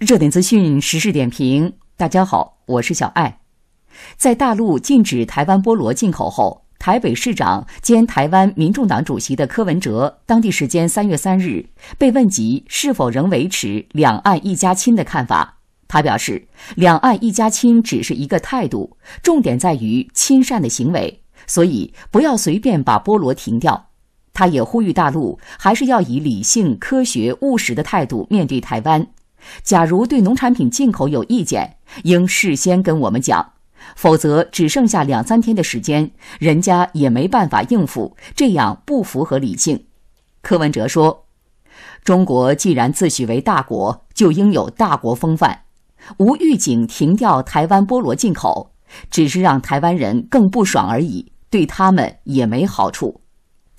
热点资讯、时事点评，大家好，我是小艾。在大陆禁止台湾菠萝进口后，台北市长兼台湾民众党主席的柯文哲，当地时间三月三日被问及是否仍维持“两岸一家亲”的看法，他表示：“两岸一家亲只是一个态度，重点在于亲善的行为，所以不要随便把菠萝停掉。”他也呼吁大陆还是要以理性、科学、务实的态度面对台湾。假如对农产品进口有意见，应事先跟我们讲，否则只剩下两三天的时间，人家也没办法应付，这样不符合理性。柯文哲说：“中国既然自诩为大国，就应有大国风范。无预警停掉台湾菠萝进口，只是让台湾人更不爽而已，对他们也没好处。”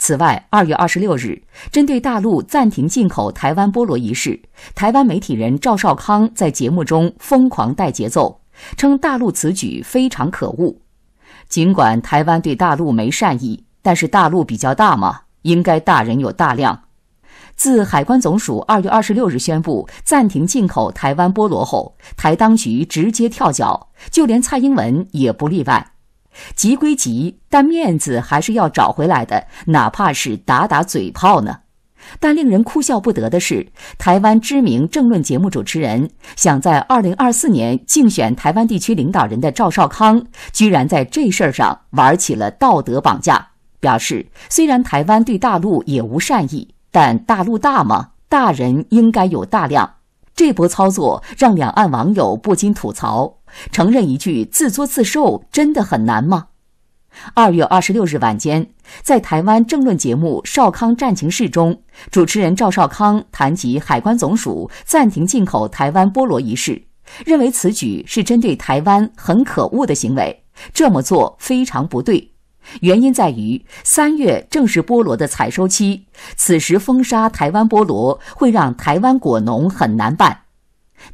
此外，二月二十六日，针对大陆暂停进口台湾菠萝一事，台湾媒体人赵少康在节目中疯狂带节奏，称大陆此举非常可恶。尽管台湾对大陆没善意，但是大陆比较大嘛，应该大人有大量。自海关总署二月二十六日宣布暂停进口台湾菠萝后，台当局直接跳脚，就连蔡英文也不例外。急归急，但面子还是要找回来的，哪怕是打打嘴炮呢。但令人哭笑不得的是，台湾知名政论节目主持人想在二零二四年竞选台湾地区领导人的赵少康，居然在这事儿上玩起了道德绑架，表示虽然台湾对大陆也无善意，但大陆大嘛，大人应该有大量。这波操作让两岸网友不禁吐槽。承认一句“自作自受”真的很难吗？二月二十六日晚间，在台湾政论节目《少康战情室》中，主持人赵少康谈及海关总署暂停进口台湾菠萝一事，认为此举是针对台湾很可恶的行为，这么做非常不对。原因在于，三月正是菠萝的采收期，此时封杀台湾菠萝会让台湾果农很难办。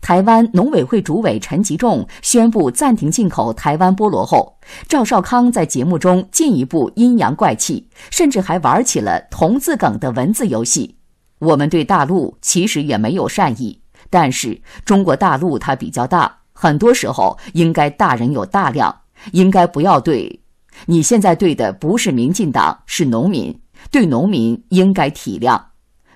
台湾农委会主委陈吉仲宣布暂停进口台湾菠萝后，赵少康在节目中进一步阴阳怪气，甚至还玩起了“同字梗”的文字游戏。我们对大陆其实也没有善意，但是中国大陆它比较大，很多时候应该大人有大量，应该不要对。你现在对的不是民进党，是农民，对农民应该体谅。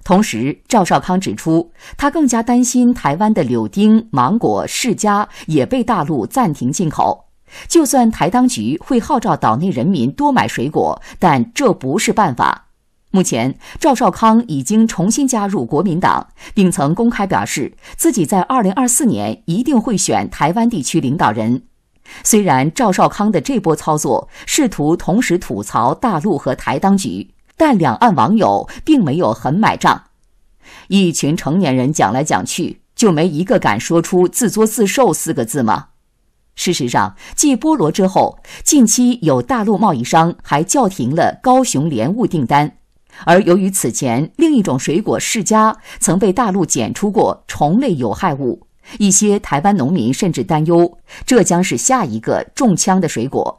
同时，赵少康指出，他更加担心台湾的柳丁、芒果、释迦也被大陆暂停进口。就算台当局会号召岛内人民多买水果，但这不是办法。目前，赵少康已经重新加入国民党，并曾公开表示自己在二零二四年一定会选台湾地区领导人。虽然赵少康的这波操作试图同时吐槽大陆和台当局。但两岸网友并没有很买账。一群成年人讲来讲去，就没一个敢说出“自作自受”四个字吗？事实上，继菠萝之后，近期有大陆贸易商还叫停了高雄莲雾订单。而由于此前另一种水果释迦曾被大陆检出过虫类有害物，一些台湾农民甚至担忧这将是下一个中枪的水果。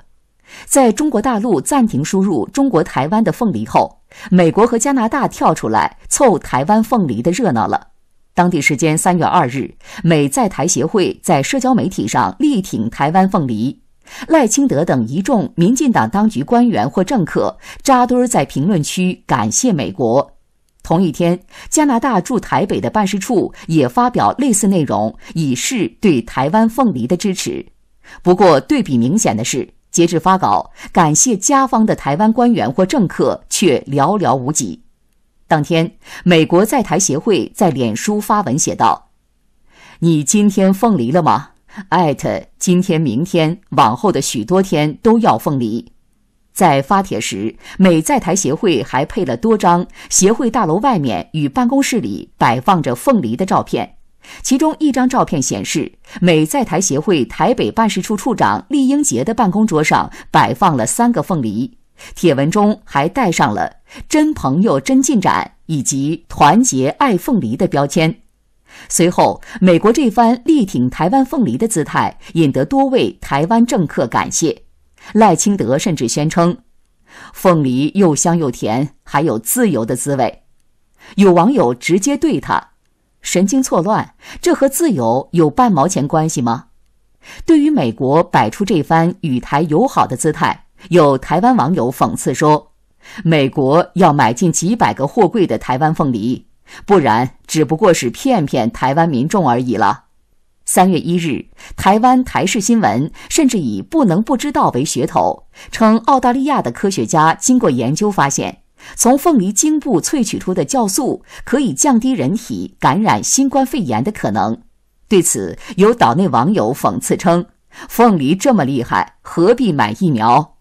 在中国大陆暂停输入中国台湾的凤梨后，美国和加拿大跳出来凑台湾凤梨的热闹了。当地时间三月二日，美在台协会在社交媒体上力挺台湾凤梨，赖清德等一众民进党当局官员或政客扎堆在评论区感谢美国。同一天，加拿大驻台北的办事处也发表类似内容，以示对台湾凤梨的支持。不过，对比明显的是。截至发稿，感谢加方的台湾官员或政客却寥寥无几。当天，美国在台协会在脸书发文写道：“你今天凤梨了吗？”艾特今天、明天、往后的许多天都要凤梨。在发帖时，美在台协会还配了多张协会大楼外面与办公室里摆放着凤梨的照片。其中一张照片显示，美在台协会台北办事处处长厉英杰的办公桌上摆放了三个凤梨。帖文中还带上了“真朋友真进展”以及“团结爱凤梨”的标签。随后，美国这番力挺台湾凤梨的姿态，引得多位台湾政客感谢。赖清德甚至宣称：“凤梨又香又甜，还有自由的滋味。”有网友直接对他。神经错乱，这和自由有半毛钱关系吗？对于美国摆出这番与台友好的姿态，有台湾网友讽刺说：“美国要买进几百个货柜的台湾凤梨，不然只不过是骗骗台湾民众而已了。”三月一日，台湾台视新闻甚至以“不能不知道”为噱头，称澳大利亚的科学家经过研究发现。从凤梨茎部萃取出的酵素可以降低人体感染新冠肺炎的可能。对此，有岛内网友讽刺称：“凤梨这么厉害，何必买疫苗？”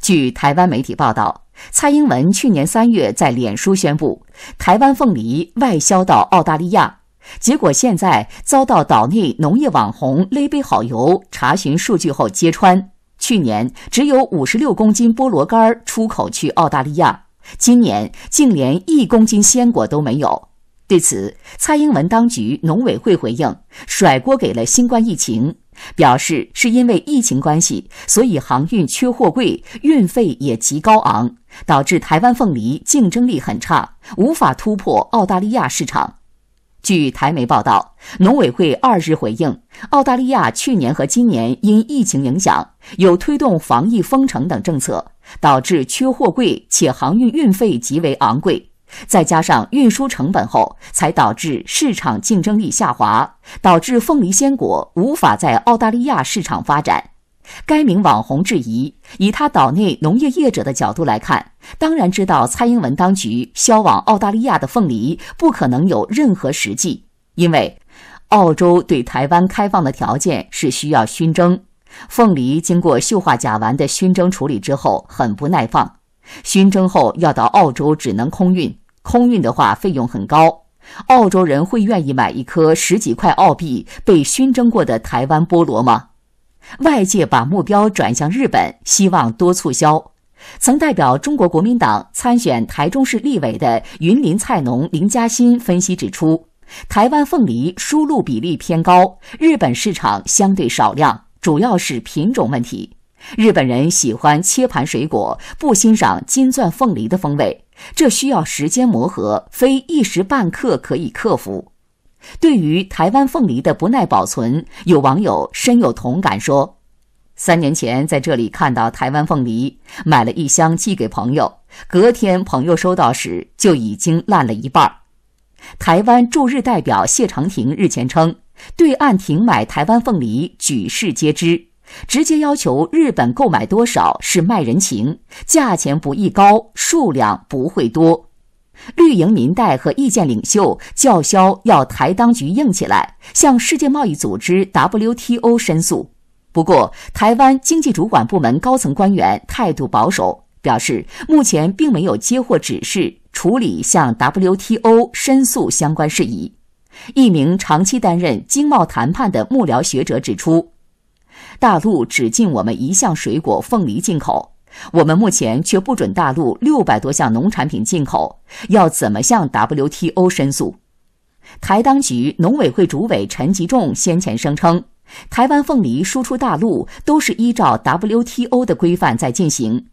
据台湾媒体报道，蔡英文去年三月在脸书宣布台湾凤梨外销到澳大利亚，结果现在遭到岛内农业网红“勒杯好油”查询数据后揭穿，去年只有五十六公斤菠萝干出口去澳大利亚。今年竟连一公斤鲜果都没有。对此，蔡英文当局农委会回应，甩锅给了新冠疫情，表示是因为疫情关系，所以航运缺货贵，运费也极高昂，导致台湾凤梨竞争力很差，无法突破澳大利亚市场。据台媒报道，农委会二日回应，澳大利亚去年和今年因疫情影响，有推动防疫封城等政策。导致缺货贵，且航运运费极为昂贵，再加上运输成本后，才导致市场竞争力下滑，导致凤梨鲜果无法在澳大利亚市场发展。该名网红质疑：以他岛内农业业者的角度来看，当然知道蔡英文当局销往澳大利亚的凤梨不可能有任何实际，因为澳洲对台湾开放的条件是需要熏蒸。凤梨经过溴化甲烷的熏蒸处理之后，很不耐放。熏蒸后要到澳洲，只能空运。空运的话，费用很高。澳洲人会愿意买一颗十几块澳币被熏蒸过的台湾菠萝吗？外界把目标转向日本，希望多促销。曾代表中国国民党参选台中市立委的云林菜农林嘉欣分析指出，台湾凤梨输入比例偏高，日本市场相对少量。主要是品种问题，日本人喜欢切盘水果，不欣赏金钻凤梨的风味，这需要时间磨合，非一时半刻可以克服。对于台湾凤梨的不耐保存，有网友深有同感，说：“三年前在这里看到台湾凤梨，买了一箱寄给朋友，隔天朋友收到时就已经烂了一半。”台湾驻日代表谢长廷日前称。对岸停买台湾凤梨，举世皆知。直接要求日本购买多少是卖人情，价钱不易高，数量不会多。绿营民代和意见领袖叫嚣要台当局硬起来，向世界贸易组织 WTO 申诉。不过，台湾经济主管部门高层官员态度保守，表示目前并没有接获指示处理向 WTO 申诉相关事宜。一名长期担任经贸谈判的幕僚学者指出，大陆只进我们一项水果——凤梨进口，我们目前却不准大陆六百多项农产品进口，要怎么向 WTO 申诉？台当局农委会主委陈吉仲先前声称，台湾凤梨输出大陆都是依照 WTO 的规范在进行。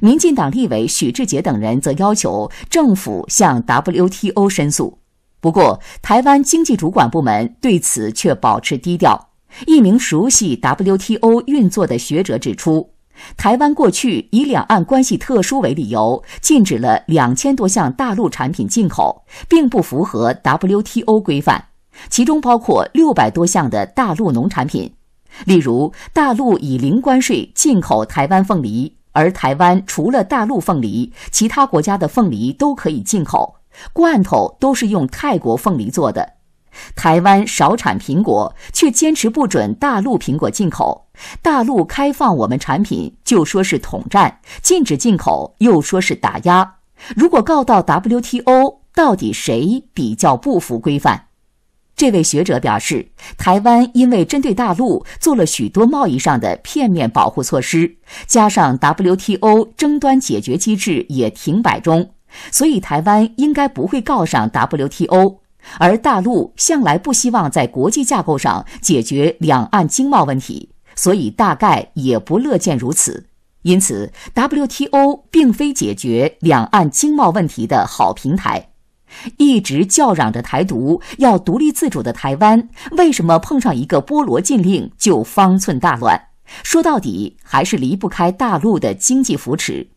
民进党立委许志杰等人则要求政府向 WTO 申诉。不过，台湾经济主管部门对此却保持低调。一名熟悉 WTO 运作的学者指出，台湾过去以两岸关系特殊为理由，禁止了两千多项大陆产品进口，并不符合 WTO 规范，其中包括六百多项的大陆农产品，例如大陆以零关税进口台湾凤梨，而台湾除了大陆凤梨，其他国家的凤梨都可以进口。罐头都是用泰国凤梨做的，台湾少产苹果，却坚持不准大陆苹果进口。大陆开放我们产品，就说是统战；禁止进口，又说是打压。如果告到 WTO，到底谁比较不服规范？这位学者表示，台湾因为针对大陆做了许多贸易上的片面保护措施，加上 WTO 争端解决机制也停摆中。所以台湾应该不会告上 WTO，而大陆向来不希望在国际架构上解决两岸经贸问题，所以大概也不乐见如此。因此，WTO 并非解决两岸经贸问题的好平台。一直叫嚷着台独要独立自主的台湾，为什么碰上一个菠萝禁令就方寸大乱？说到底，还是离不开大陆的经济扶持。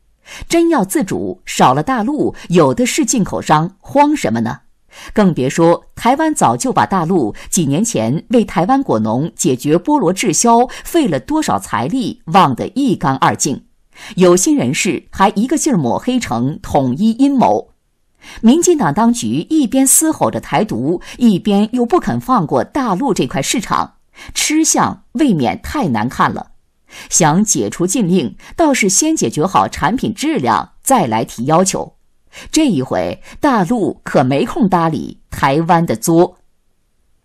真要自主，少了大陆，有的是进口商，慌什么呢？更别说台湾早就把大陆几年前为台湾果农解决菠萝滞销费了多少财力忘得一干二净，有心人士还一个劲儿抹黑成统一阴谋。民进党当局一边嘶吼着台独，一边又不肯放过大陆这块市场，吃相未免太难看了。想解除禁令，倒是先解决好产品质量，再来提要求。这一回大陆可没空搭理台湾的作。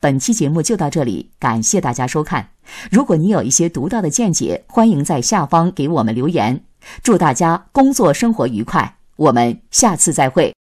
本期节目就到这里，感谢大家收看。如果你有一些独到的见解，欢迎在下方给我们留言。祝大家工作生活愉快，我们下次再会。